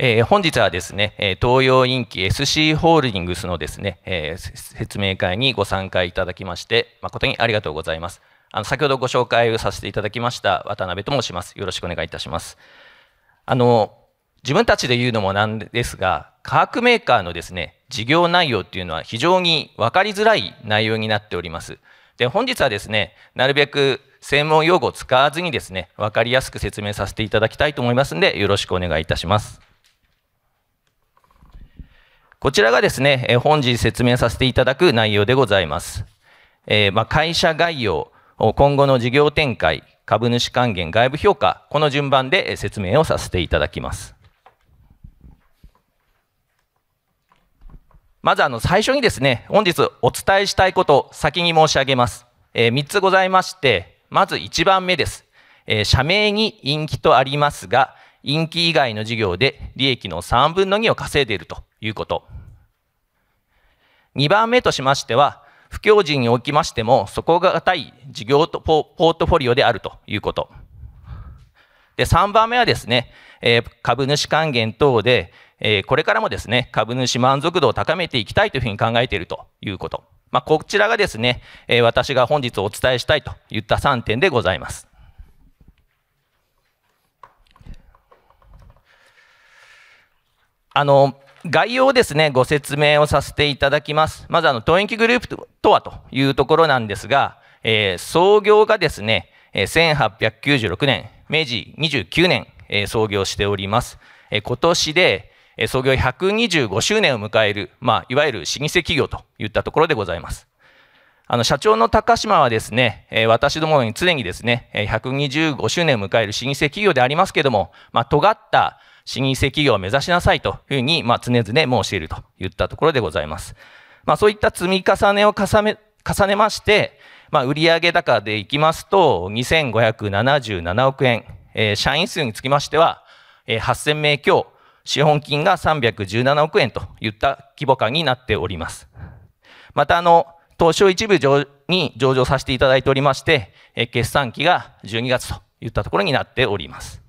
えー、本日はですね、東洋インキ SC ホールディングスのですね、えー、説明会にご参加いただきまして、誠にありがとうございます。あの先ほどご紹介をさせていただきました渡辺と申します。よろしくお願いいたします。あの自分たちで言うのもなんですが、化学メーカーのですね事業内容っていうのは非常に分かりづらい内容になっております。で本日はですねなるべく専門用語を使わずにですね分かりやすく説明させていただきたいと思いますのでよろしくお願いいたします。こちらがですね、本日説明させていただく内容でございます。えー、ま会社概要、今後の事業展開、株主還元、外部評価、この順番で説明をさせていただきます。まずあの最初にですね、本日お伝えしたいこと、先に申し上げます。えー、3つございまして、まず1番目です。えー、社名に人気とありますが、陰気以外の事業で利益の3分の2を稼いでいるということ。2番目としましては、不況時におきましても底堅い事業とポートフォリオであるということ。で、3番目はですね、えー、株主還元等で、えー、これからもですね、株主満足度を高めていきたいというふうに考えているということ。まあ、こちらがですね、えー、私が本日お伝えしたいといった3点でございます。あの概要をですねご説明をさせていただきます。まずあの東園グループとはというところなんですが、えー、創業がですね1896年明治29年、えー、創業しております。えー、今年でえ創業125周年を迎える、まあ、いわゆる老舗企業といったところでございます。あの社長の高島はですね、え私どもに常にですね、125周年を迎える老舗企業でありますけども、まあ、尖った老舗企業を目指しなさいというふうに、まあ、常々申し入るといったところでございます。まあ、そういった積み重ねを重ね、重ねまして、まあ、売上高でいきますと、2577億円、えー、社員数につきましては、えー、8000名強、資本金が317億円といった規模感になっております。また、あの、東証一部上に上場させていただいておりまして、決算期が12月といったところになっております。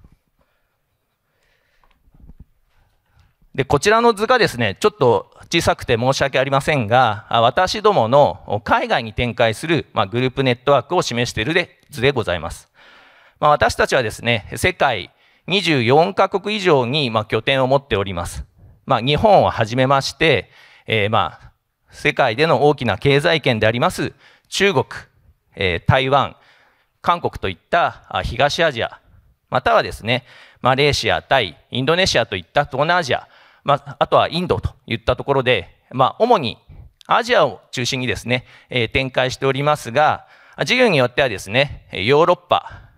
でこちらの図がですねちょっと小さくて申し訳ありませんが私どもの海外に展開する、まあ、グループネットワークを示している図でございます、まあ、私たちはですね世界24カ国以上に、まあ、拠点を持っております、まあ、日本をはじめまして、えー、まあ世界での大きな経済圏であります中国、えー、台湾韓国といった東アジアまたはですねマレーシアタイインドネシアといった東南アジアまあ、あとはインドといったところで、まあ、主にアジアを中心にですね、えー、展開しておりますが、事業によってはですね、ヨーロッパ、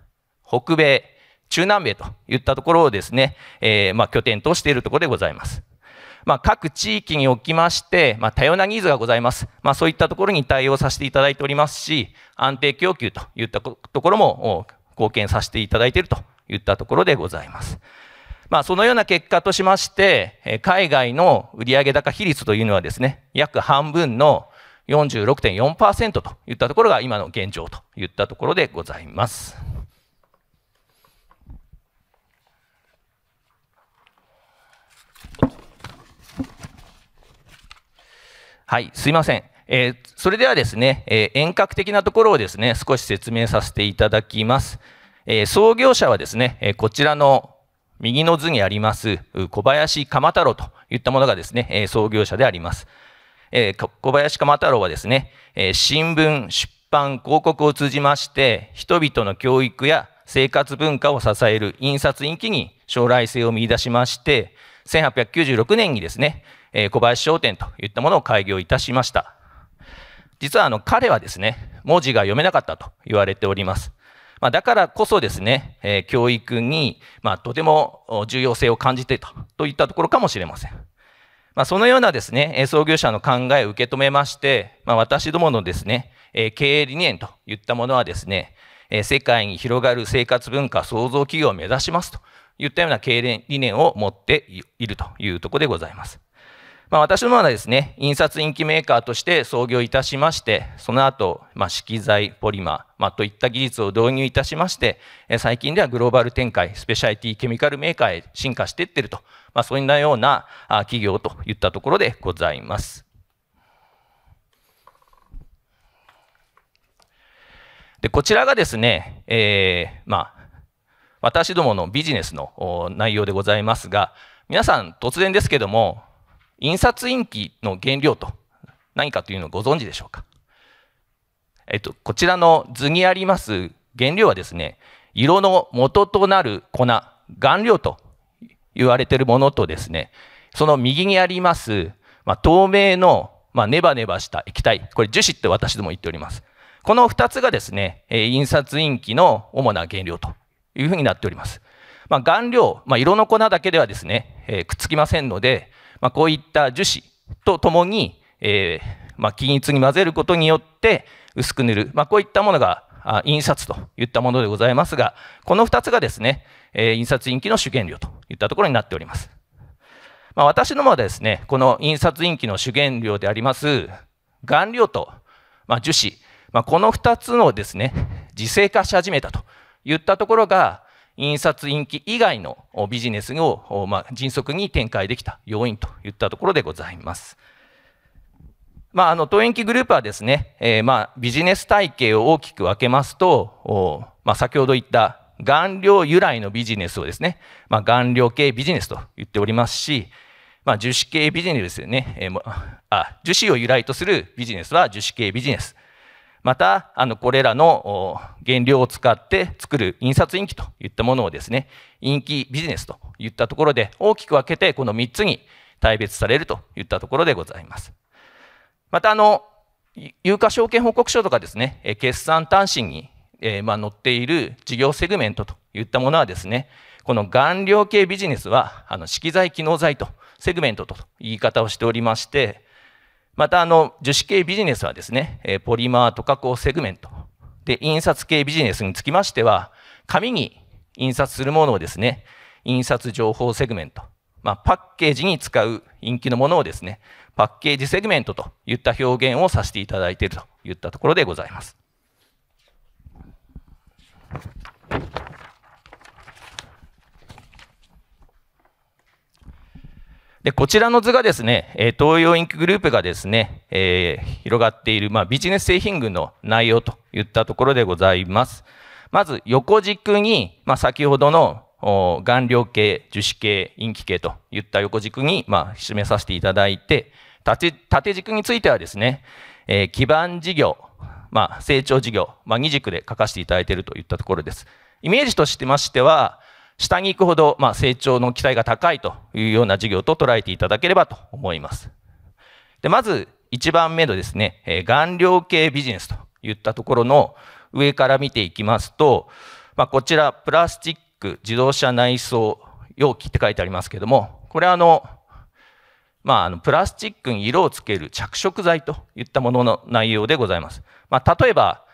北米、中南米といったところをですね、えー、まあ、拠点としているところでございます。まあ、各地域におきまして、まあ、多様なニーズがございます。まあ、そういったところに対応させていただいておりますし、安定供給といったところも貢献させていただいているといったところでございます。まあ、そのような結果としまして、海外の売上高比率というのはですね、約半分の46.4%といったところが今の現状といったところでございます。はい、すいません。えー、それではですね、えー、遠隔的なところをですね、少し説明させていただきます。えー、創業者はですね、えこちらの右の図にあります小林鎌太郎といったものがですね、創業者であります。小林鎌太郎はですね、新聞、出版、広告を通じまして、人々の教育や生活文化を支える印刷印記に将来性を見出しまして、1896年にですね、小林商店といったものを開業いたしました。実はあの彼はですね、文字が読めなかったと言われております。まあ、だからこそですね、え教育に、まとても重要性を感じていたといったところかもしれません。まあ、そのようなですね、創業者の考えを受け止めまして、まあ、私どものですね、経営理念といったものはですね、世界に広がる生活文化創造企業を目指しますといったような経営理念を持っているというところでございます。まあ、私どもはですね、印刷インキメーカーとして創業いたしまして、その後、まあ、色材、ポリマー、まあ、といった技術を導入いたしまして、最近ではグローバル展開、スペシャリティケミカルメーカーへ進化していってると、まあ、そういったような企業といったところでございます。でこちらがですね、えー、まあ、私どものビジネスの内容でございますが、皆さん突然ですけども、印刷印記の原料と何かというのをご存知でしょうか。えっと、こちらの図にあります原料はですね、色の元となる粉、顔料と言われているものとですね、その右にあります、まあ、透明の、まあ、ネバネバした液体、これ樹脂って私ども言っております。この2つがですね、え印刷印記の主な原料というふうになっております。まあ、顔料、まあ、色の粉だけではですね、えー、くっつきませんので、まあ、こういった樹脂とともに、えー、まあ、均一に混ぜることによって薄く塗る、まあ、こういったものが印刷といったものでございますが、この2つがですね、えー、印刷印記の主原料といったところになっております。まあ、私どもはですね、この印刷印記の主原料であります顔料と、まあ、樹脂、まあ、この2つのですね、自生化し始めたといったところが、印刷印記以外のビジネスを、まあ、迅速に展開できた要因といったところでございます。まあ、あの、投影機グループはですね、えー、まあ、ビジネス体系を大きく分けますと、まあ、先ほど言った顔料由来のビジネスをですね、まあ、顔料系ビジネスと言っておりますし、まあ、樹脂系ビジネスですよね、えー、あ樹脂を由来とするビジネスは樹脂系ビジネス、また、あの、これらの原料を使って作る印刷印記といったものをですね、印記ビジネスといったところで大きく分けて、この3つに大別されるといったところでございます。また、あの、有価証券報告書とかですね、決算単身に、えー、まあ、載っている事業セグメントといったものはですね、この顔料系ビジネスは、あの、資材機能材とセグメントと言い方をしておりまして、またあの樹脂系ビジネスはですねポリマーと加工セグメントで印刷系ビジネスにつきましては紙に印刷するものをですね印刷情報セグメント、まあ、パッケージに使う陰気のものをですねパッケージセグメントといった表現をさせていただいているといったところでございます。で、こちらの図がですね、東洋インクグループがですね、えー、広がっている、まあ、ビジネス製品群の内容といったところでございます。まず横軸に、まあ、先ほどの顔料系、樹脂系、陰気系といった横軸に、まあ、示させていただいて、縦縦軸についてはですね、えー、基盤事業、まあ、成長事業、まあ、2軸で書かせていただいているといったところです。イメージとしてましては、下に行くほど、まあ、成長の期待が高いというような事業と捉えていただければと思います。でまず1番目のですね、えー、顔料系ビジネスといったところの上から見ていきますと、まあ、こちらプラスチック自動車内装容器って書いてありますけどもこれあのまあ、あのプラスチックに色をつける着色剤といったものの内容でございます。まあ、例えば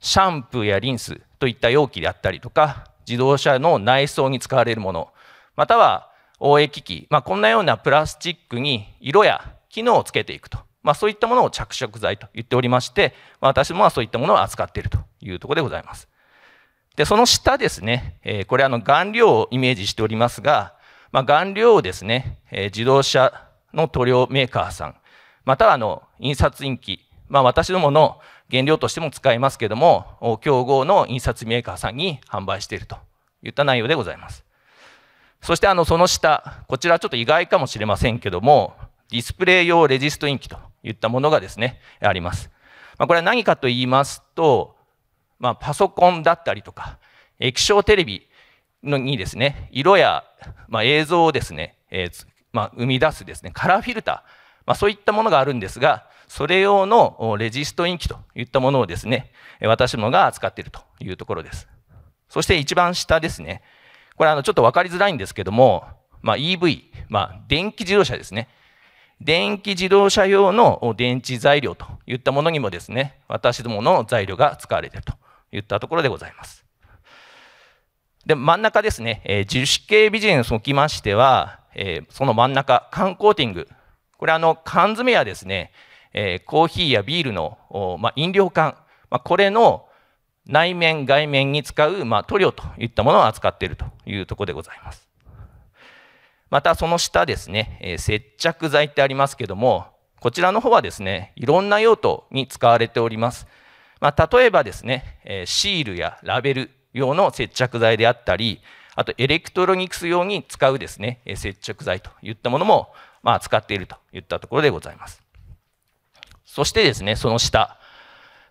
シャンプーやリンスといった容器であったりとか自動車の内装に使われるもの、または OA 機器、まあ、こんなようなプラスチックに色や機能をつけていくと、まあ、そういったものを着色剤と言っておりまして、まあ、私もそういったものを扱っているというところでございます。で、その下ですね、えー、これあの顔料をイメージしておりますが、まあ、顔料をですね、えー、自動車の塗料メーカーさん、またはあの印刷印機、まあ、私どもの原料としても使いますけども競合の印刷メーカーさんに販売しているといった内容でございますそしてあのその下こちらちょっと意外かもしれませんけどもディスプレイ用レジストインキといったものがですねあります、まあ、これは何かと言いますと、まあ、パソコンだったりとか液晶テレビのにですね色や、まあ、映像をですね、えーまあ、生み出すですねカラーフィルターまあ、そういったものがあるんですが、それ用のレジストインキといったものをですね、私どもが扱っているというところです。そして一番下ですね。これあのちょっと分かりづらいんですけども、まあ、EV、まあ、電気自動車ですね。電気自動車用の電池材料といったものにもですね、私どもの材料が使われているといったところでございます。で、真ん中ですね、えー、自系ビジネスにおきましては、えー、その真ん中、コーティングこれあの缶詰やですね、えー、コーヒーやビールの、ま飲料缶、まこれの内面、外面に使う、ま塗料といったものを扱っているというところでございます。またその下ですね、えー、接着剤ってありますけども、こちらの方はですね、いろんな用途に使われております。ま例えばですね、えー、シールやラベル用の接着剤であったり、あとエレクトロニクス用に使うですね、接着剤といったものも、まあ、使っているといったところでございます。そしてですね、その下、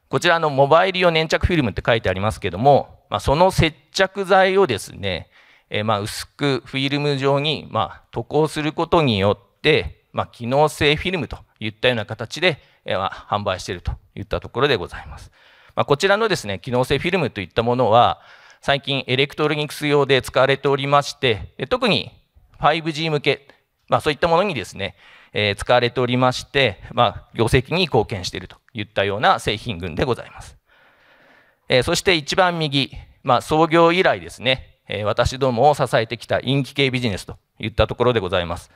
こちらのモバイル用粘着フィルムって書いてありますけども、まあ、その接着剤をですね、えまあ、薄くフィルム状にま渡航することによって、まあ、機能性フィルムといったような形で、えま販売しているといったところでございます。まこちらのですね、機能性フィルムといったものは、最近エレクトロニクス用で使われておりまして、特に 5G 向け、まあ、そういったものにですね、え使われておりまして、まあ、業績に貢献しているといったような製品群でございます。えそして一番右、まあ、創業以来ですね、え私どもを支えてきた陰気系ビジネスといったところでございます。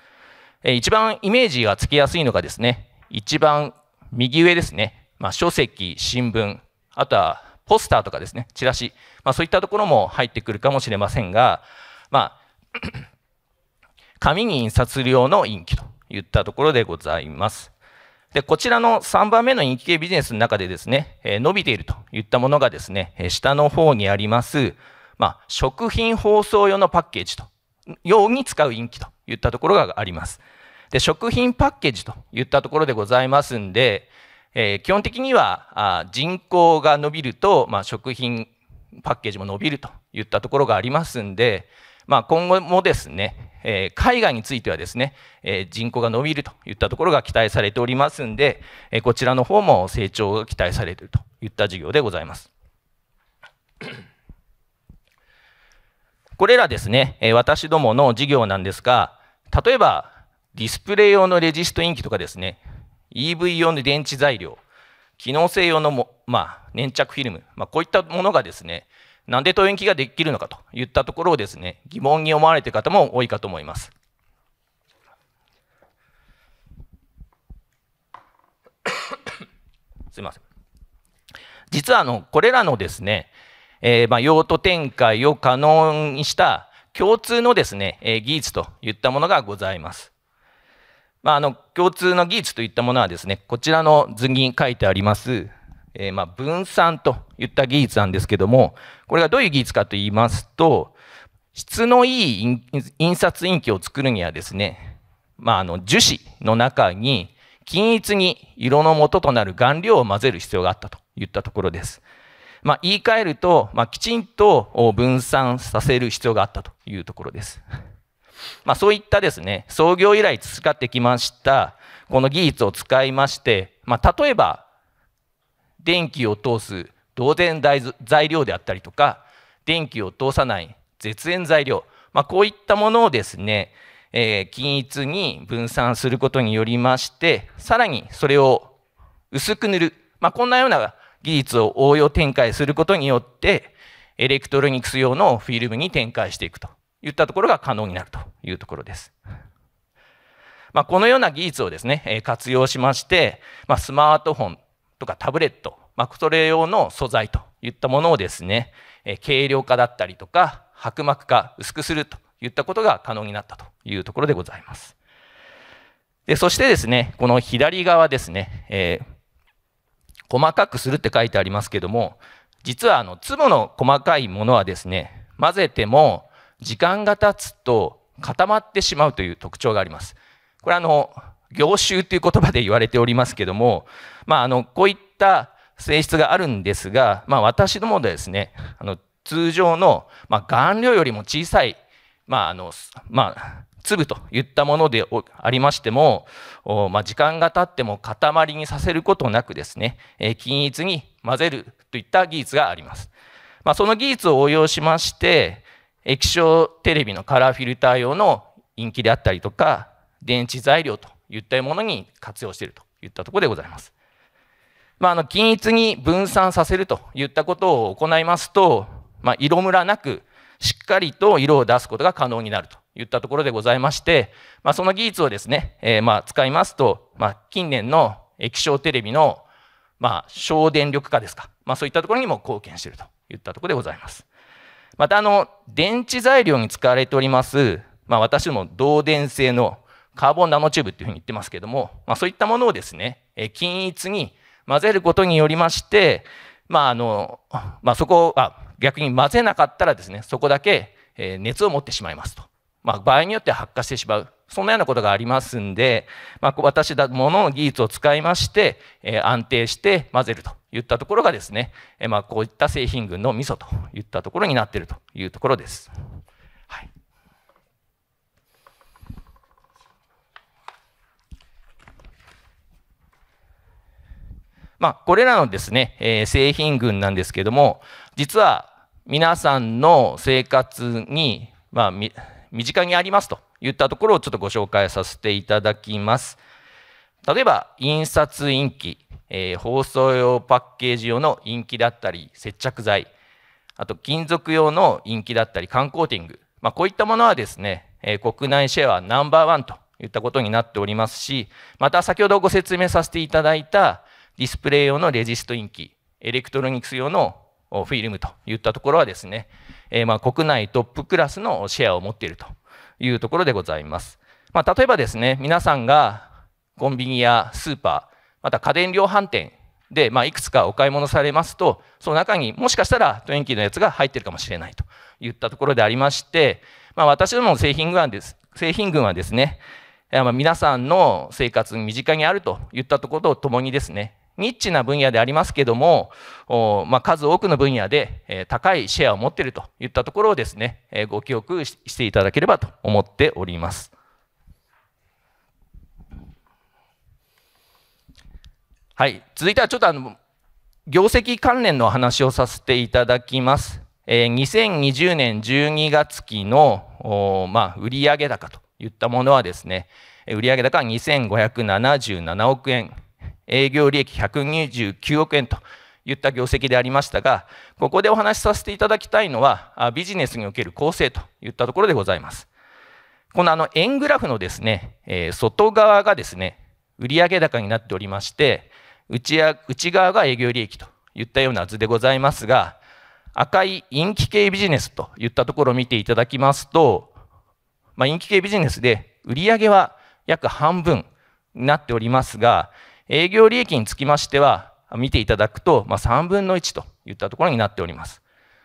えー、一番イメージがつきやすいのがですね、一番右上ですね、まあ、書籍、新聞、あとはポスターとかですね、チラシ、まあ、そういったところも入ってくるかもしれませんが、まあ、紙に印刷する用の印記といったところでございます。でこちらの3番目の印記系ビジネスの中でですね、え伸びているといったものがですね、下の方にあります、まあ、食品包装用のパッケージと、用に使う印記といったところがあります。で食品パッケージといったところでございますんで、えー、基本的にはあ人口が伸びると、まあ、食品パッケージも伸びるといったところがありますんで、まあ、今後もですね、えー、海外についてはですね、えー、人口が伸びるといったところが期待されておりますんで、えこちらの方も成長が期待されているといった事業でございます。これらですね、え私どもの事業なんですが、例えばディスプレイ用のレジストインキとかですね、EV 用の電池材料、機能性用のも、まあ、粘着フィルム、まあ、こういったものがですね、なんで投影機ができるのかといったところをですね、疑問に思われている方も多いかと思います。すみません。実はあの、これらのですね、えー、まあ用途展開を可能にした共通のですね、えー、技術といったものがございます。まあ、あの共通の技術といったものはですねこちらの図に書いてあります、えー、ま分散といった技術なんですけどもこれがどういう技術かと言いますと質のいい印刷印記を作るにはですね、まあ、あの樹脂の中に均一に色の元となる顔料を混ぜる必要があったといったところです。まあ、言い換えると、まあ、きちんと分散させる必要があったというところです。まあ、そういったですね創業以来培ってきましたこの技術を使いまして、まあ、例えば電気を通す導電材料であったりとか電気を通さない絶縁材料、まあ、こういったものをですね、えー、均一に分散することによりましてさらにそれを薄く塗る、まあ、こんなような技術を応用展開することによってエレクトロニクス用のフィルムに展開していくと言ったところが可能になるというところです。まあ、このような技術をですね、活用しまして、まあ、スマートフォンとかタブレット、まあ、それ用の素材といったものをですね、軽量化だったりとか、薄膜化、薄くするといったことが可能になったというところでございます。でそしてですね、この左側ですね、えー、細かくするって書いてありますけども、実はあの粒の細かいものはですね、混ぜても時間が経つと固まってしまうという特徴があります。これあの凝集という言葉で言われておりますけども、まあ、あのこういった性質があるんですが、まあ、私どもでですねあの通常の、まあ、顔料よりも小さい、まああのまあ、粒といったものでありましても、まあ、時間が経っても塊にさせることなくですね、え均一に混ぜるといった技術があります。まあ、その技術を応用しまして、液晶テレビのカラーフィルター用のインキであったりとか、電池材料といったものに活用しているといったところでございます。まあ、あの均一に分散させるといったことを行いますと、まあ、色ムラなくしっかりと色を出すことが可能になるといったところでございまして、まあ、その技術をですね、えー、まあ使いますと、まあ、近年の液晶テレビのまあ省電力化ですか、まあ、そういったところにも貢献しているといったところでございます。またあの、電池材料に使われております、まあ、私ども導電性のカーボンナノチューブっていうふうに言ってますけども、まあ、そういったものをですね、均一に混ぜることによりまして、まああの、まあ、そこあ、逆に混ぜなかったらですね、そこだけ熱を持ってしまいますと。まあ、場合によっては発火してしまう。そんなようなことがありますんで、まあ、私だものの技術を使いまして、え安定して混ぜるといったところがですね、えまあ、こういった製品群のみそといったところになっているというところです。はい、まあ、これらのですね、え製品群なんですけども実は皆さんの生活に、まあ、身近にありますといったところをちょっとご紹介させていただきます。例えば、印刷印記、えー、包装用パッケージ用の印記だったり、接着剤、あと金属用の印記だったり、缶コーティング、まあ、こういったものはですね、えー、国内シェアナンバーワンといったことになっておりますし、また先ほどご説明させていただいたディスプレイ用のレジストインキエレクトロニクス用のフィルムといったところはですね、えー、まあ国内トップクラスのシェアを持っているというところでございます。まあ、例えばですね、皆さんがコンビニやスーパー、また家電量販店で、まあ、いくつかお買い物されますと、その中にもしかしたらトエンキーのやつが入っているかもしれないといったところでありまして、まあ、私どもの製品群はです、製品群はですね、まあ皆さんの生活に身近にあるといったところとともにですね、ニッチな分野でありますけども、まあ、数多くの分野で、え高いシェアを持っているといったところをですね、えご記憶していただければと思っております。はい、続いてはちょっとあの業績関連の話をさせていただきます。え2020年12月期の、まあ、売上高といったものはですね、売上高は2577億円。営業利益129億円といった業績でありましたが、ここでお話しさせていただきたいのは、ビジネスにおける構成といったところでございます。このあの円グラフのですね、外側がですね、売上高になっておりまして、内内側が営業利益といったような図でございますが、赤い陰気系ビジネスといったところを見ていただきますと、まあ、陰気系ビジネスで売上は約半分になっておりますが、営業利益につきましては、見ていただくと、まあ、3分の1といったところになっております。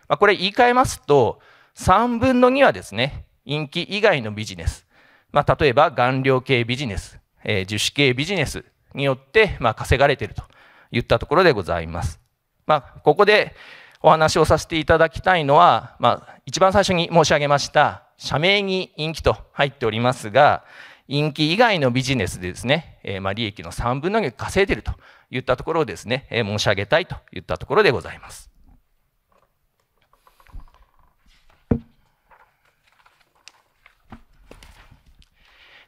まあ、これ言い換えますと、3分の2はですね、陰気以外のビジネス、まあ、例えば顔料系ビジネス、えー、樹脂系ビジネスによって、まあ、稼がれているといったところでございます。まあ、ここでお話をさせていただきたいのは、まあ、一番最初に申し上げました、社名に陰気と入っておりますが、陰気以外のビジネスでですね、えま利益の3分の2稼いでいるといったところをですね、え申し上げたいといったところでございます。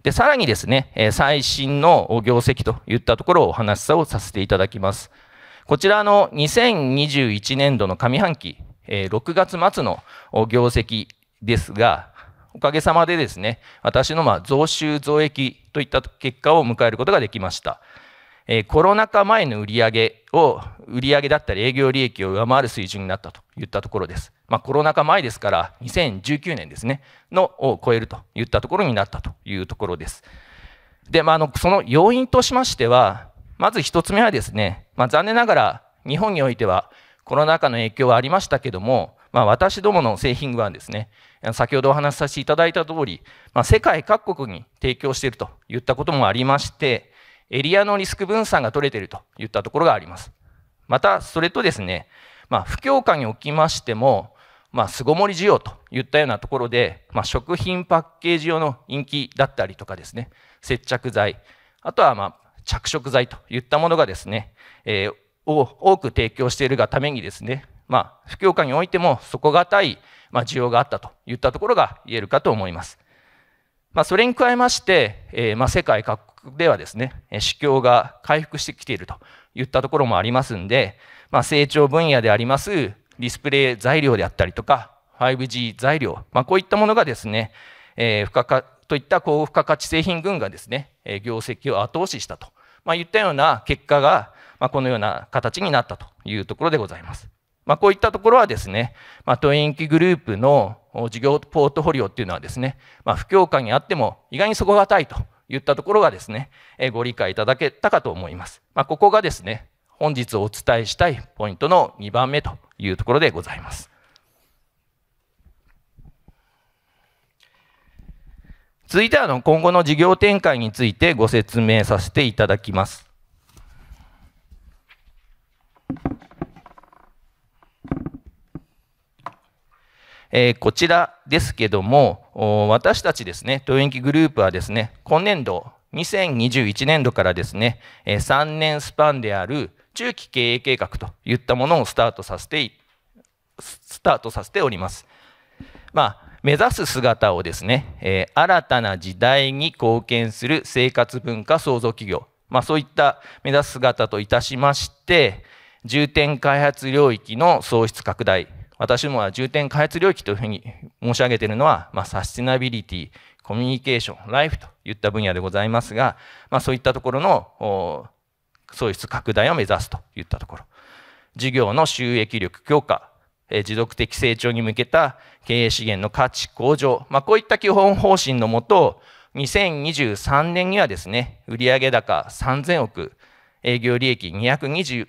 で、さらにですね、最新の業績といったところをお話をさせていただきます。こちらの2021年度の上半期、6月末の業績ですが、おかげさまでですね、私のま増収増益といった結果を迎えることができました。えコロナ禍前の売上を、売上だったり営業利益を上回る水準になったといったところです。まあ、コロナ禍前ですから、2019年ですね、のを超えるといったところになったというところです。で、まあ、のその要因としましては、まず1つ目はですね、まあ、残念ながら日本においてはコロナ禍の影響はありましたけども、まあ、私どもの製品はですね、先ほどお話しさせていただいた通り、まあ、世界各国に提供しているといったこともありまして、エリアのリスク分散が取れているといったところがあります。また、それとですね、まあ、不況下におきましても、まあ、巣ごもり需要といったようなところで、まあ、食品パッケージ用の陰気だったりとかですね、接着剤、あとは、まあ、着色剤といったものがですね、えー、を多く提供しているがためにですね、まあ、不況下においても底堅いまあ、需要があったといったところが言えるかと思います。まあ、それに加えまして、えー、まあ、世界各国ではですね、市況が回復してきているといったところもありますんで、まあ、成長分野でありますディスプレイ材料であったりとか、5G 材料、まあ、こういったものがですね、えー、付加価といった高付加価値製品群がですね、業績を後押ししたと、まあ、いったような結果が、まあ、このような形になったというところでございます。まあ、こういったところはですね、まあ、トインキグループの事業ポートフォリオっていうのはですね、まあ、不況下にあっても意外に底堅いといったところがですね、えご理解いただけたかと思います。まあ、ここがですね、本日お伝えしたいポイントの2番目というところでございます。続いてはの今後の事業展開についてご説明させていただきます。えー、こちらですけども、私たちですね、東園機グループはですね、今年度、2021年度からですね、えー、3年スパンである中期経営計画といったものをスタートさせて、スタートさせております。まあ、目指す姿をですね、えー、新たな時代に貢献する生活文化創造企業、まあ、そういった目指す姿といたしまして、重点開発領域の創出拡大、私どもは重点開発領域というふうに申し上げているのは、まあ、サスティナビリティ、コミュニケーション、ライフといった分野でございますが、まあ、そういったところの創出拡大を目指すといったところ。事業の収益力強化、え持続的成長に向けた経営資源の価値向上、まあ、こういった基本方針のもと、2023年にはですね、売上高3000億、営業利益220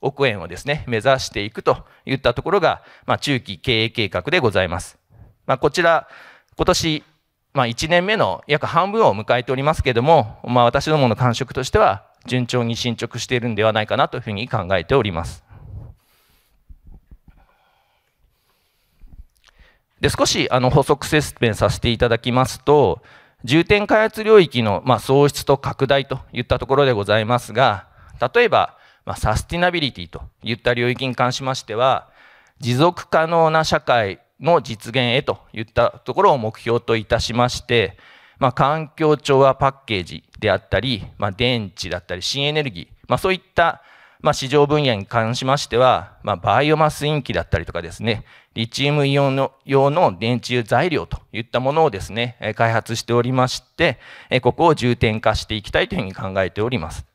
億円をですね、目指していくといったところが、まあ、中期経営計画でございます。まあ、こちら、今年、まあ、1年目の約半分を迎えておりますけれども、まあ、私どもの感触としては、順調に進捗しているんではないかなというふうに考えております。で、少し、あの、補足説明させていただきますと、重点開発領域の、まあ、創出と拡大といったところでございますが、例えば、まあ、サスティナビリティといった領域に関しましては、持続可能な社会の実現へといったところを目標といたしまして、まあ、環境調和パッケージであったり、まあ、電池だったり新エネルギー、まあ、そういった、まあ、市場分野に関しましては、まあ、バイオマスインキだったりとかですね、リチウムイオンの用の電池材料といったものをですね、開発しておりまして、ここを重点化していきたいというふうに考えております。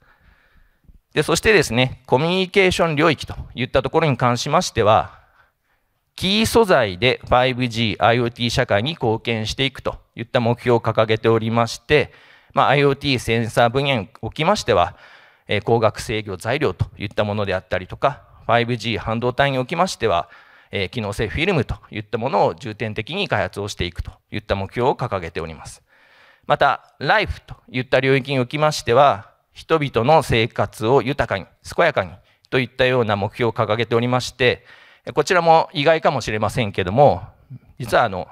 でそしてですねコミュニケーション領域といったところに関しましてはキー素材で 5GIoT 社会に貢献していくといった目標を掲げておりまして、まあ、IoT センサー分野におきましては、え光学制御材料といったものであったりとか 5G 半導体におきましては、え機能性フィルムといったものを重点的に開発をしていくといった目標を掲げておりますまた LIFE といった領域におきましては人々の生活を豊かに、健やかにといったような目標を掲げておりまして、こちらも意外かもしれませんけども、実はあの、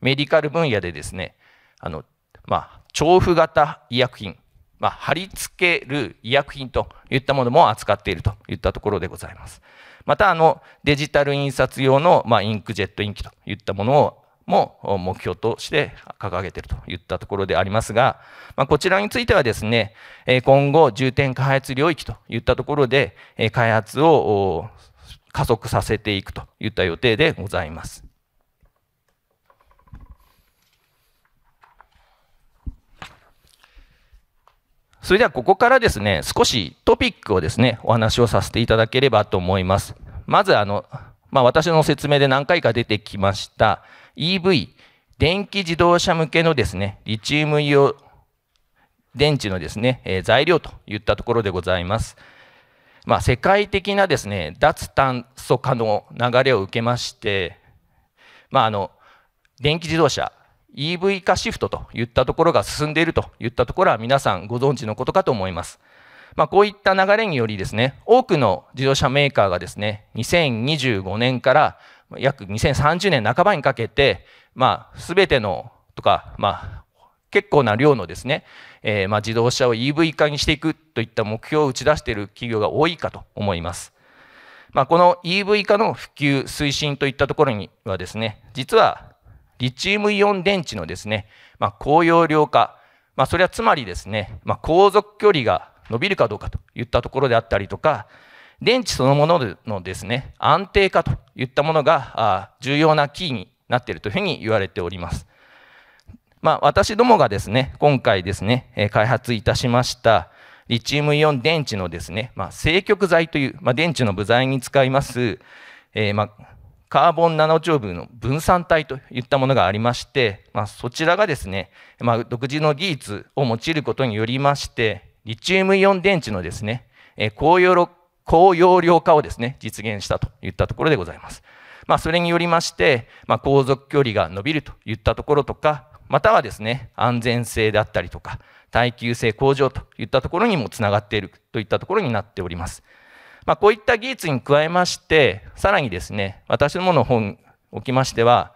メディカル分野でですね、あの、まあ、調布型医薬品、まあ、貼り付ける医薬品といったものも扱っているといったところでございます。また、あの、デジタル印刷用の、まあ、インクジェットインキといったものをも目標として掲げているといったところでありますが、まあ、こちらについてはですね、今後重点開発領域といったところで、開発を加速させていくといった予定でございます。それではここからですね、少しトピックをですね、お話をさせていただければと思います。まず、あの、まあ、私の説明で何回か出てきました EV、電気自動車向けのですね、リチウムイオ電池のですね、えー、材料といったところでございます。まあ、世界的なですね、脱炭素化の流れを受けまして、まあ、あの電気自動車、EV 化シフトといったところが進んでいるといったところは皆さんご存知のことかと思います。まあ、こういった流れによりですね、多くの自動車メーカーがですね、2025年から約2030年半ばにかけて、まあ、全てのとか、まあ、結構な量のですね、えー、まあ自動車を EV 化にしていくといった目標を打ち出している企業が多いかと思います。まあ、この EV 化の普及推進といったところにはですね、実はリチウムイオン電池のですね、まあ、高容量化、まあ、それはつまりですね、まあ、航続距離が伸びるかどうかといったところであったりとか、電池そのもののですね、安定化といったものが重要なキーになっているというふうに言われております。まあ、私どもがですね、今回ですね、開発いたしました、リチウムイオン電池のですね、まあ、正極材という、まあ、電池の部材に使います、えー、まあ、カーボンナノチョーブの分散体といったものがありまして、まあ、そちらがですね、まあ、独自の技術を用いることによりまして、リチウムイオン電池のですね、え高容高容量化をですね、実現したといったところでございます。まあ、それによりまして、まあ、航続距離が伸びるといったところとか、またはですね、安全性だったりとか、耐久性向上といったところにもつながっているといったところになっております。まあ、こういった技術に加えまして、さらにですね、私どもの本におきましては、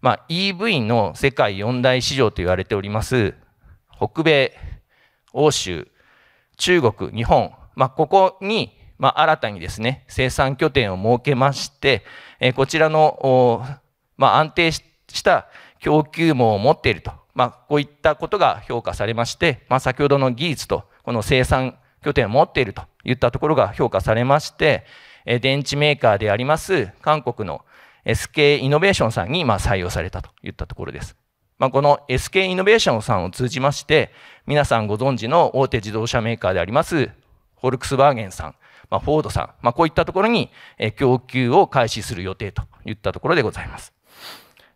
まあ、EV の世界4大市場と言われております、北米、欧州、中国、日本、まあ、ここに、まあ、新たにですね、生産拠点を設けまして、えこちらの、まあ、安定した供給網を持っていると、まあ、こういったことが評価されまして、まあ、先ほどの技術と、この生産拠点を持っているといったところが評価されまして、え電池メーカーであります、韓国の SK イノベーションさんに、ま採用されたといったところです。まあ、この SK イノベーションさんを通じまして、皆さんご存知の大手自動車メーカーであります、フォルクスワーゲンさん、まあ、フォードさん、まあ、こういったところに供給を開始する予定といったところでございます。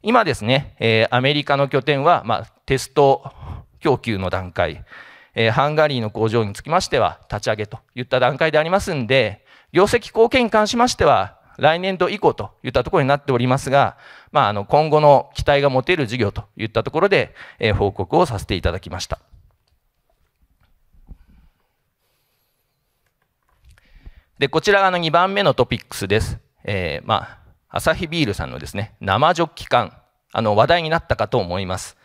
今ですね、えー、アメリカの拠点は、まあ、テスト供給の段階、えー、ハンガリーの工場につきましては立ち上げといった段階でありますんで、業績貢献に関しましては、来年度以降といったところになっておりますが、まあ、あの今後の期待が持てる事業といったところで、え報告をさせていただきました。で、こちらがあの2番目のトピックスです。えー、まあ、アサヒビールさんのですね、生ジョッキ缶、あの、話題になったかと思います。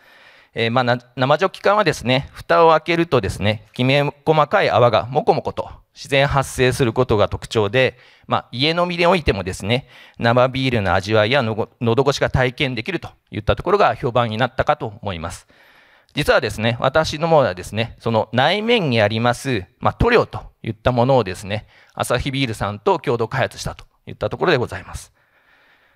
えー、まあ、生ジョッキ缶はですね、蓋を開けるとですね、きめ細かい泡がもこもこと自然発生することが特徴で、まあ、家飲みでおいてもですね、生ビールの味わいやのど越しが体験できるといったところが評判になったかと思います。実はですね、私どもはですね、その内面にあります、まあ、塗料といったものをですね、アサヒビールさんと共同開発したといったところでございます。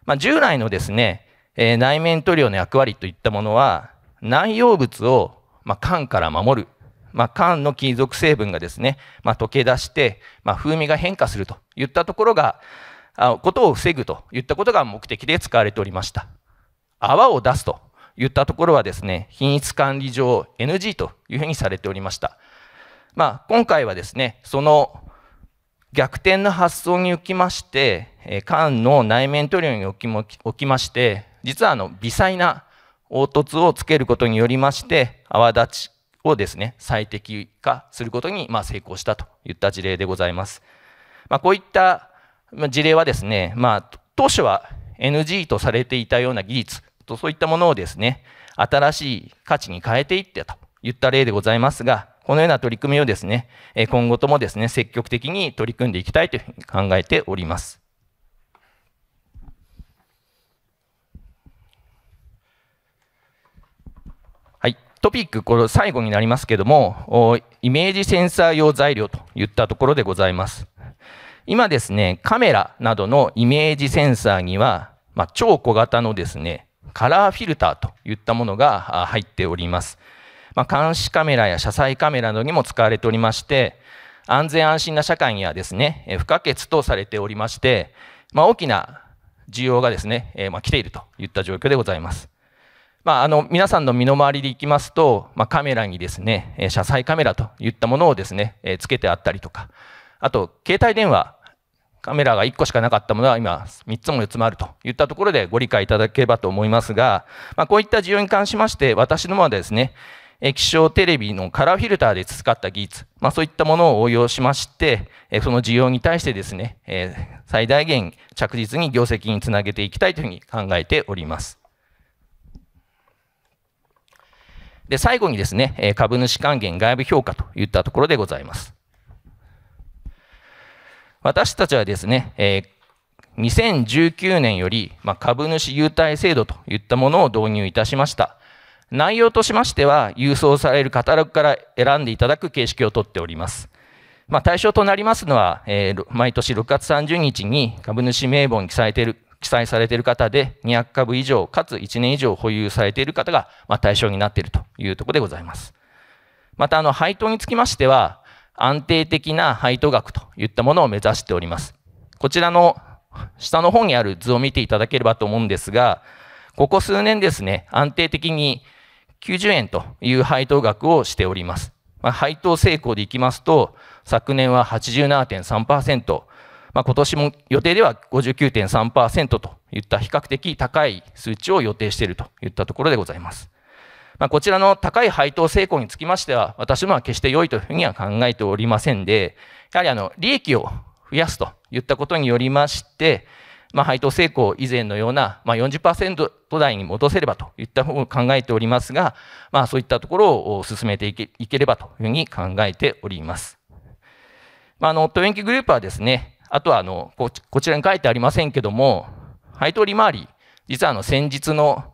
まあ、従来のですね、えー、内面塗料の役割といったものは、内容物を、まあ、缶から守る、まあ、缶の金属成分がですね、まあ、溶け出して、まあ、風味が変化するといったところがあことを防ぐといったことが目的で使われておりました泡を出すといったところはですね品質管理上 NG というふうにされておりました、まあ、今回はですねその逆転の発想におきまして缶の内面塗料におきまして実はあの微細な凹凸をつけることによりまして泡立ちをですね最適化することにま成功したといった事例でございます。まあ、こういった事例はですね、まあ、当初は NG とされていたような技術とそういったものをですね新しい価値に変えていってといった例でございますがこのような取り組みをですね今後ともですね積極的に取り組んでいきたいというふうに考えております。トピック、この最後になりますけども、イメージセンサー用材料といったところでございます。今ですね、カメラなどのイメージセンサーには、まあ、超小型のですね、カラーフィルターといったものが入っております。まあ、監視カメラや車載カメラなどにも使われておりまして、安全安心な社会にはですね、不可欠とされておりまして、まあ、大きな需要がですね、まあ、来ているといった状況でございます。まあ、あの皆さんの身の回りでいきますと、まあ、カメラにですね、車載カメラといったものをですね、えー、つけてあったりとか、あと携帯電話、カメラが1個しかなかったものは今3つも4つもあるといったところでご理解いただければと思いますが、まあ、こういった需要に関しまして私どもはですね、液晶テレビのカラーフィルターで培った技術、まあ、そういったものを応用しまして、その需要に対してですね、最大限着実に業績につなげていきたいというふうに考えております。で、最後にですね、株主還元外部評価といったところでございます。私たちはですね、え2019年より、ま株主優待制度といったものを導入いたしました。内容としましては、郵送されるカタログから選んでいただく形式をとっております。まあ、対象となりますのは、え毎年6月30日に株主名簿に記載ている記載されている方で200株以上かつ1年以上保有されている方が、ま対象になっているというところでございます。またあの配当につきましては安定的な配当額といったものを目指しております。こちらの下の方にある図を見ていただければと思うんですが、ここ数年ですね、安定的に90円という配当額をしております。まあ、配当成功でいきますと、昨年は87.3%、まあ、今年も予定では59.3%といった比較的高い数値を予定しているといったところでございます。まあ、こちらの高い配当成功につきましては、私も決して良いというふうには考えておりませんで、やはりあの利益を増やすといったことによりまして、まあ、配当成功以前のような、まあ、40%台に戻せればといった方を考えておりますが、まあ、そういったところを進めていけいければというふうに考えております。まあ、あの、トヨンキグループはですね、あとはあのこ、こちらに書いてありませんけども、配当利回り、実はあの先日の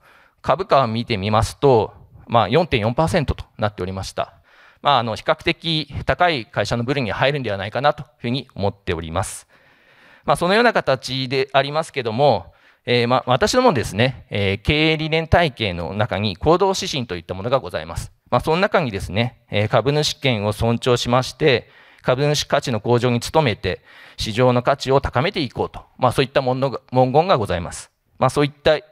株価を見てみますと、まあ、4.4%となっておりました。まあ、あの比較的高い会社の部類に入るんではないかなというふうに思っております。まあ、そのような形でありますけども、えー、ま私どもですね、えー、経営理念体系の中に行動指針といったものがございます。まあ、その中にですね、え株主権を尊重しまして、株主価値の向上に努めて、市場の価値を高めていこうと、まあ、そういったもの文言がございます。まあ、そういった指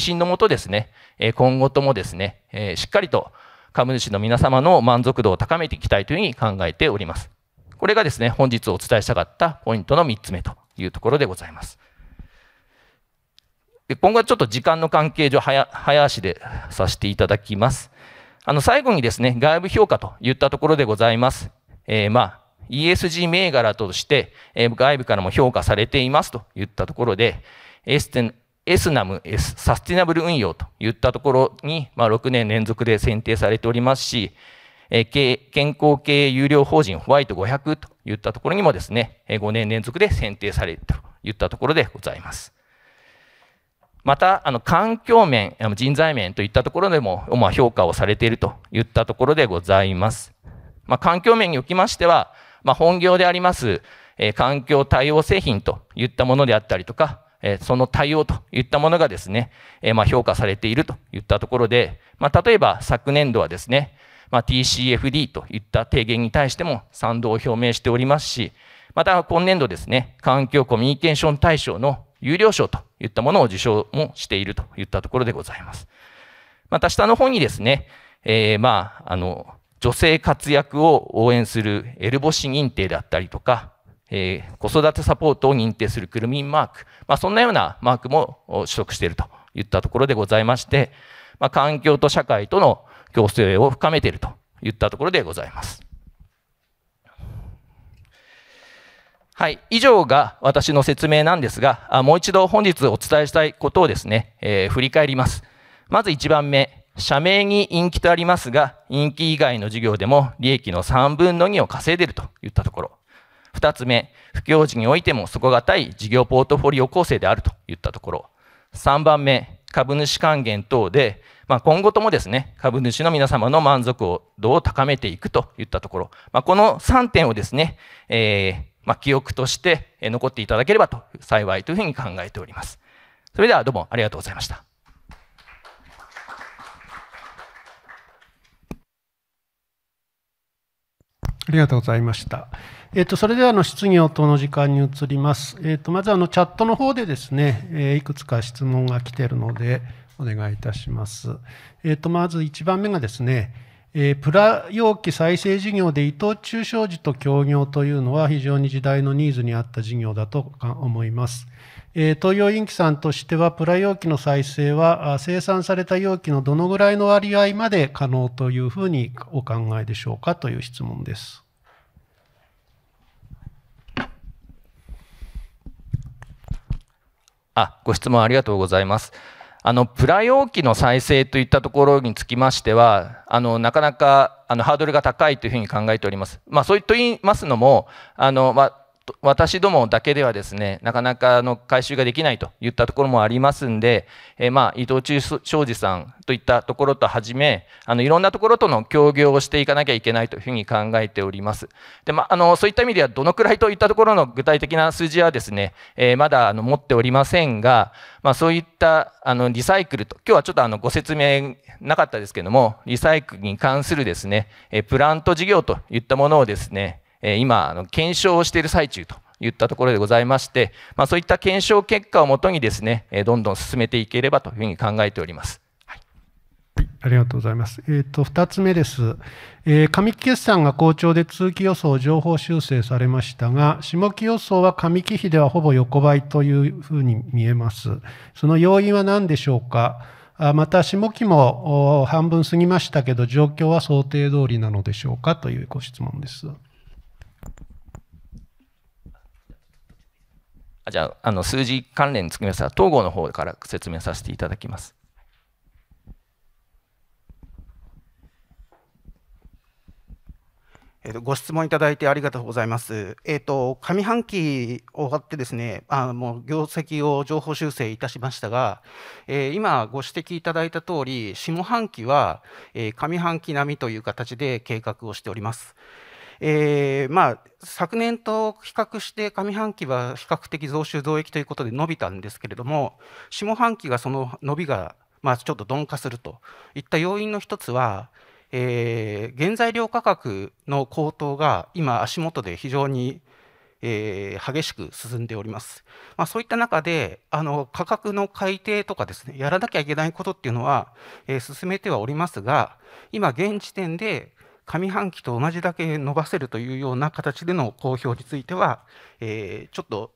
針のもとですね、今後ともですね、しっかりと株主の皆様の満足度を高めていきたいというふうに考えております。これがですね、本日お伝えしたかったポイントの3つ目というところでございます。今後はちょっと時間の関係上早、早足でさせていただきます。あの、最後にですね、外部評価といったところでございます。えー、まあ、ESG 銘柄として、え外部からも評価されていますといったところで、エステエスナム、S、サスティナブル運用といったところに、まあ、6年連続で選定されておりますし、え健康系有料法人ホワイト500といったところにもですね、5年連続で選定されるといったところでございます。また、あの、環境面、人材面といったところでも、まあ、評価をされているといったところでございます。まあ、環境面におきましては、まあ、本業であります、え環境対応製品といったものであったりとか、えその対応といったものがですね、えまあ、評価されているといったところで、まあ、例えば昨年度はですね、まあ、TCFD といった提言に対しても賛同を表明しておりますし、また今年度ですね、環境コミュニケーション大賞の有料賞といったものを受賞もしているといったところでございます。また下の方にですね、えー、まあ、あの、女性活躍を応援するエルボシ認定だったりとか、えー、子育てサポートを認定するくるみんマーク、まあ、そんなようなマークも取得しているといったところでございまして、まあ、環境と社会との共生を深めているといったところでございます。はい、以上が私の説明なんですが、もう一度本日お伝えしたいことをですね、えー、振り返ります。まず1番目、社名に陰気とありますが、陰気以外の事業でも利益の3分の2を稼いでるといったところ。2つ目、不況時においても底堅い事業ポートフォリオ構成であるといったところ。3番目、株主還元等で、まあ、今後ともですね、株主の皆様の満足をどう高めていくといったところ。まあ、この3点をですね、えー、まあ、記憶として残っていただければと幸いというふうに考えております。それではどうもありがとうございました。ありがとうございました。えっ、ー、と、それではあの質疑応答の時間に移ります。えっ、ー、と、まずあのチャットの方でですね、えー、いくつか質問が来ているので、お願いいたします。えっ、と、まず1番目がですね、えー、プラ容器再生事業で伊藤忠商事と協業というのは非常に時代のニーズに合った事業だと思います。えー、東洋インキさんとしては、プラ容器の再生は生産された容器のどのぐらいの割合まで可能というふうにお考えでしょうかという質問です。あ、ご質問ありがとうございます。あのプラ容器の再生といったところにつきましてはあのなかなかあのハードルが高いというふうに考えております。まあ、そういっ言いますのもあの、まあ私どもだけではですねなかなかの回収ができないといったところもありますんで、えー、まあ、伊藤忠商事さんといったところとはじめあのいろんなところとの協業をしていかなきゃいけないというふうに考えておりますで、まあ、あのそういった意味ではどのくらいといったところの具体的な数字はですね、えー、まだあの持っておりませんが、まあ、そういったあのリサイクルと今日はちょっとあのご説明なかったですけどもリサイクルに関するですね、えプラント事業といったものをですねえ今あの検証をしている最中と言ったところでございまして、まあ、そういった検証結果をもとにですね、えどんどん進めていければというふうに考えております。はい、ありがとうございます。えっ、ー、と、2つ目です。えー、上期決算が好調で通期予想情報修正されましたが、下期予想は上期比ではほぼ横ばいというふうに見えます。その要因は何でしょうかあまた、下期も半分過ぎましたけど、状況は想定通りなのでしょうかというご質問です。あじゃああの数字関連につきましては統合の方から説明させていただきます。えとご質問いただいてありがとうございます。えっ、ー、と上半期終わってですね、あう業績を情報修正いたしましたが、えー、今ご指摘いただいた通り、下半期は、えー、上半期並みという形で計画をしております。えー、まあ、昨年と比較して上半期は比較的増収増益ということで伸びたんですけれども下半期がその伸びが、まあ、ちょっと鈍化するといった要因の一つは、えー、原材料価格の高騰が今足元で非常にえー、激しく進んでおります。まあ、そういった中であの価格の改定とかですねやらなきゃいけないことっていうのは、えー、進めてはおりますが今現時点で上半期と同じだけ伸ばせるというような形での公表については、えー、ちょっと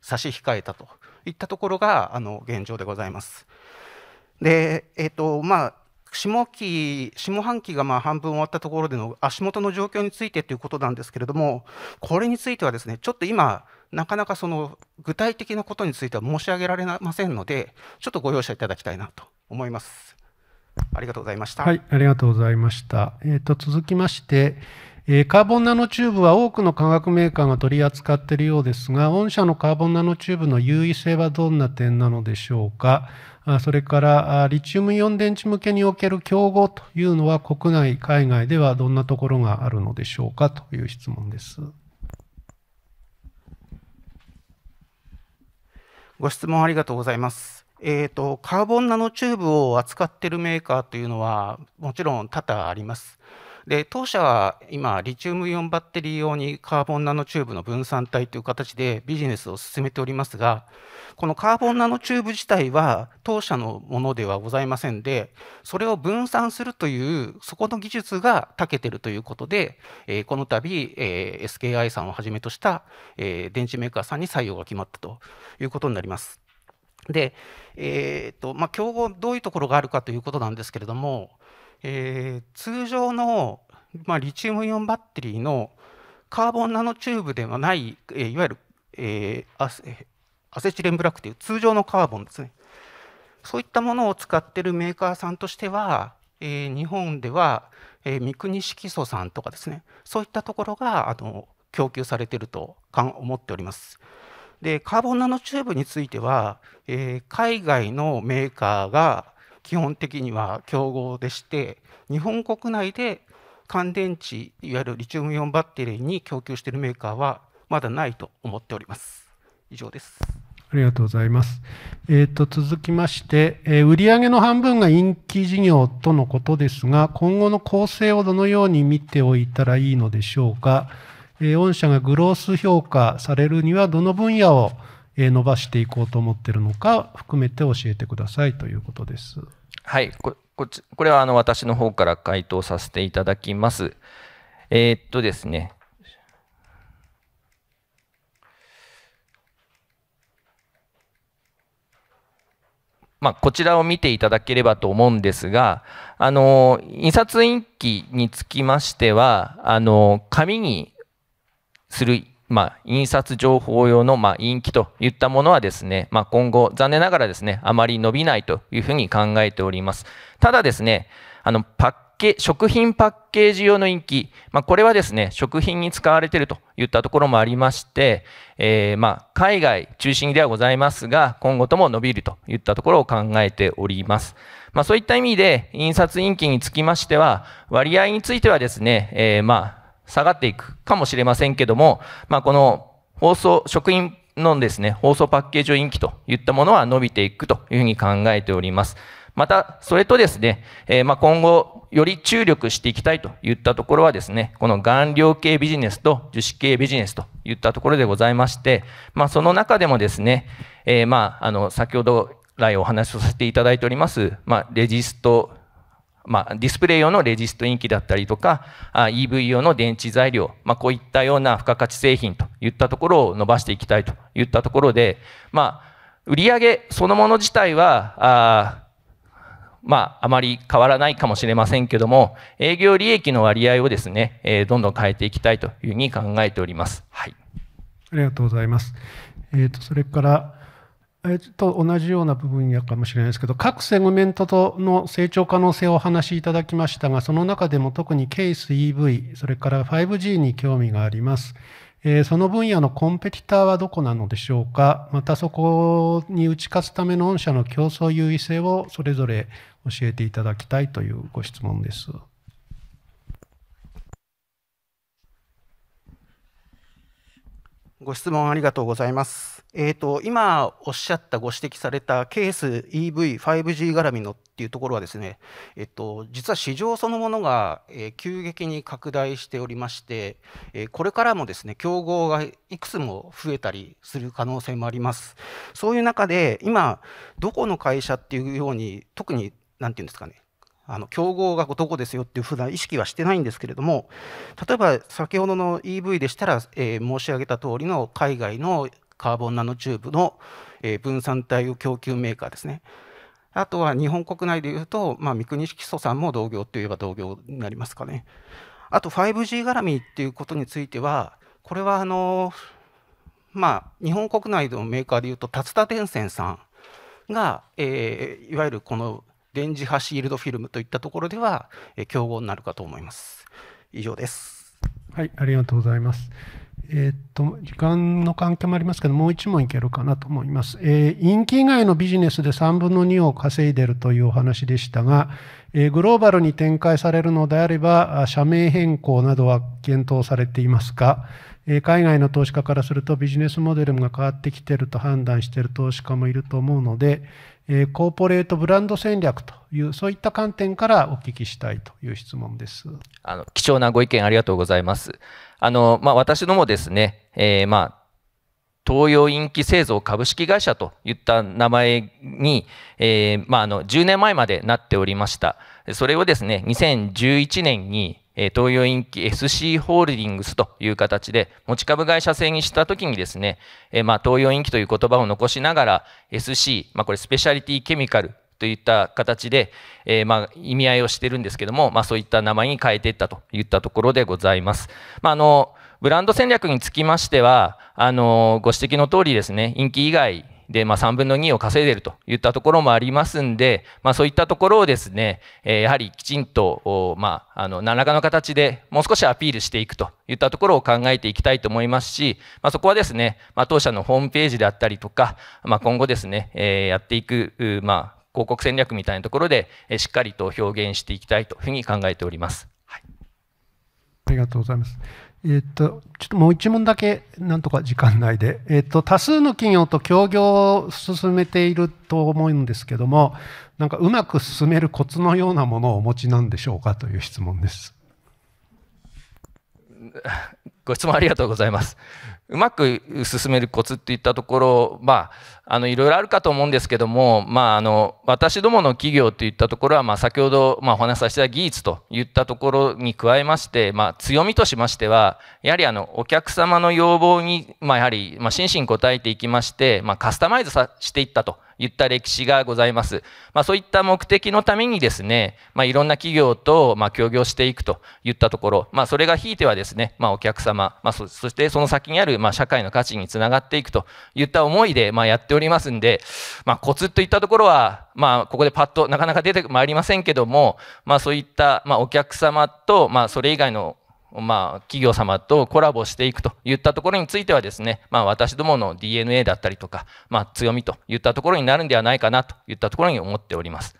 差し控えたといったところがあの現状でございます。で、えーとまあ、下期下半期がまあ半分終わったところでの足元の状況についてということなんですけれども、これについてはですねちょっと今、なかなかその具体的なことについては申し上げられませんので、ちょっとご容赦いただきたいなと思います。ありがとうございました。はい、ありがとうございました。えっ、ー、と、続きまして、えー、カーボンナノチューブは多くの化学メーカーが取り扱っているようですが、御社のカーボンナノチューブの優位性はどんな点なのでしょうか。それから、リチウムイオン電池向けにおける競合というのは国内、海外ではどんなところがあるのでしょうかという質問です。ご質問ありがとうございます。えーと、カーボンナノチューブを扱ってるメーカーというのはもちろん多々あります。で当社は今リチウムイオンバッテリー用にカーボンナノチューブの分散体という形でビジネスを進めておりますがこのカーボンナノチューブ自体は当社のものではございませんでそれを分散するというそこの技術が長けてるということで、えー、この度、えー、SKI さんをはじめとした、えー、電池メーカーさんに採用が決まったということになります。で、えーとまあ、競合どういうところがあるかということなんですけれども、えー、通常の、まあ、リチウムイオンバッテリーのカーボンナノチューブではない、えー、いわゆる、えー、アセチレンブラックという通常のカーボンですねそういったものを使ってるメーカーさんとしては、えー、日本では、えー、三国色素さんとかですねそういったところがあの供給されていると思っております。でカーボンナノチューブについては、えー、海外のメーカーが基本的には競合でして日本国内で乾電池いわゆるリチウムイオンバッテリーに供給しているメーカーはまだないと思っております以上ですありがとうございます、えーと、続きまして、えー、売上の半分が陰気事業とのことですが今後の構成をどのように見ておいたらいいのでしょうかえ御社がグロース評価されるにはどの分野を伸ばしていこうと思っているのか含めて教えてくださいということです。はいこれはあの私の方から回答させていただきます。えー、っとですね、まあ、こちらを見ていただければと思うんですが、あの、印刷印記につきましては、あの、紙にする、まあ、印刷情報用の、まあ、印記といったものはですね、まあ、今後、残念ながらですね、あまり伸びないというふうに考えております。ただですね、あのパッケ食品パッケージ用の印記、まあ、これはですね食品に使われているといったところもありまして、えー、ま海外中心ではございますが今後とも伸びるといったところを考えております、まあ、そういった意味で印刷印記につきましては割合についてはですね、えー、ま下がっていくかもしれませんけども、まあ、この放送職員のですね放送パッケージ延期といったものは伸びていくというふうに考えております。また、それとですね、えー、まあ今後、より注力していきたいといったところはですね、この顔料系ビジネスと樹脂系ビジネスといったところでございまして、まあ、その中でもですね、えー、まああの先ほど来お話しさせていただいております、まあ、レジストまあ、ディスプレイ用のレジストインキだったりとか、EV 用の電池材料、まあ、こういったような付加価値製品といったところを伸ばしていきたいといったところで、まあ、売上そのもの自体は、あまあ、あまり変わらないかもしれませんけども、営業利益の割合をですね、えー、どんどん変えていきたいというふうに考えております。はい。ありがとうございます。えっ、ー、と、それから、えっと、同じような部分やかもしれないですけど、各セグメントとの成長可能性をお話しいただきましたが、その中でも特にケース EV、それから 5G に興味があります。えー、その分野のコンペティターはどこなのでしょうか、またそこに打ち勝つための御社の競争優位性をそれぞれ教えていただきたいというご質問です。ご質問ありがとうございます。えーと、今おっしゃったご指摘されたケース EV、5G 絡みのっていうところはですね、えっと、実は市場そのものが、えー、急激に拡大しておりまして、えー、これからもですね競合がいくつも増えたりする可能性もあります。そういう中で今どこの会社っていうように特に何て言うんですかねあの競合がどこですよっていうふうな意識はしてないんですけれども例えば先ほどの EV でしたら、えー、申し上げた通りの海外のカーボンナノチューブの、え分散体を供給メーカーですね。あとは日本国内でいうと、まあ、三国色素さんも同業といえば同業になりますかね。あと 5G 絡みっていうことについては、これはあの、まあ、日本国内のメーカーでいうと、竜田電線さんが、えー、いわゆるこの電磁波シールドフィルムといったところでは、えー、競合になるかと思います。以上です。はい、ありがとうございます。えっと、時間の関係もありますけど、もう1問いけるかなと思います。えー、ン気以外のビジネスで3分の2を稼いでるというお話でしたが、えー、グローバルに展開されるのであれば、社名変更などは検討されていますか海外の投資家からするとビジネスモデルが変わってきていると判断している投資家もいると思うので、コーポレートブランド戦略という、そういった観点からお聞きしたいという質問です。あの貴重なご意見ありがとうございます。あのまあ、私どもですね、えー、まあ東洋インキ製造株式会社といった名前に、えーまあ、あの10年前までなっておりました。それをですね、2011年に、え東洋インキ SC ホールディングスという形で持ち株会社制にしたときにですね、えまあ、東洋インキという言葉を残しながら SC、まあ、これスペシャリティケミカルといった形で、えー、まあ意味合いをしてるんですけども、まあ、そういった名前に変えていったといったところでございます。まあ、あのブランド戦略につきましてはあのご指摘の通りですね、インキ以外で、まあ、3分の2を稼いでるといったところもありますんで、まあ、そういったところをですね、えやはりきちんと、まあ、あの何らかの形でもう少しアピールしていくといったところを考えていきたいと思いますし、まあ、そこはですね、まあ、当社のホームページであったりとか、まあ、今後ですね、えやっていく、まあ、広告戦略みたいなところで、えしっかりと表現していきたいというふうに考えております。はい、ありがとうございます。えっと、ちょっともう1問だけ、なんとか時間内で、えっと、多数の企業と協業を進めていると思うんですけども、なんかうまく進めるコツのようなものをお持ちなんでしょうかという質問です。ご質問ありがとうございます。うまく進めるコツっていったところ、まあ、あのいろいろあるかと思うんですけども、まあ、あの私どもの企業といったところは、まあ、先ほど、まあ、お話しさせた技術といったところに加えまして、まあ、強みとしましてはやはりあのお客様の要望に、まあ、やはり、まあ、真摯に応えていきまして、まあ、カスタマイズさしていったと言った歴史がございます。まあ、そういった目的のためにですね、まあ、いろんな企業とま協業していくといったところ、まあ、それがひいてはですね、まお客様、まそしてその先にあるま社会の価値につながっていくといった思いでまやっておりますんで、まコツといったところは、まあ、ここでパッとなかなか出てまいりませんけども、まそういったまお客様とまそれ以外のまあ、企業様とコラボしていくといったところについてはですね、まあ、私どもの DNA だったりとか、まあ、強みといったところになるんではないかなといったところに思っております。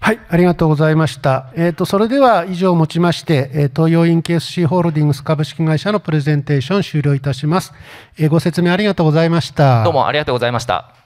はい、ありがとうございました。えっ、ー、と、それでは以上をもちまして、え東洋インケース C ホールディングス株式会社のプレゼンテーション終了いたします。えー、ご説明ありがとうございました。どうもありがとうございました。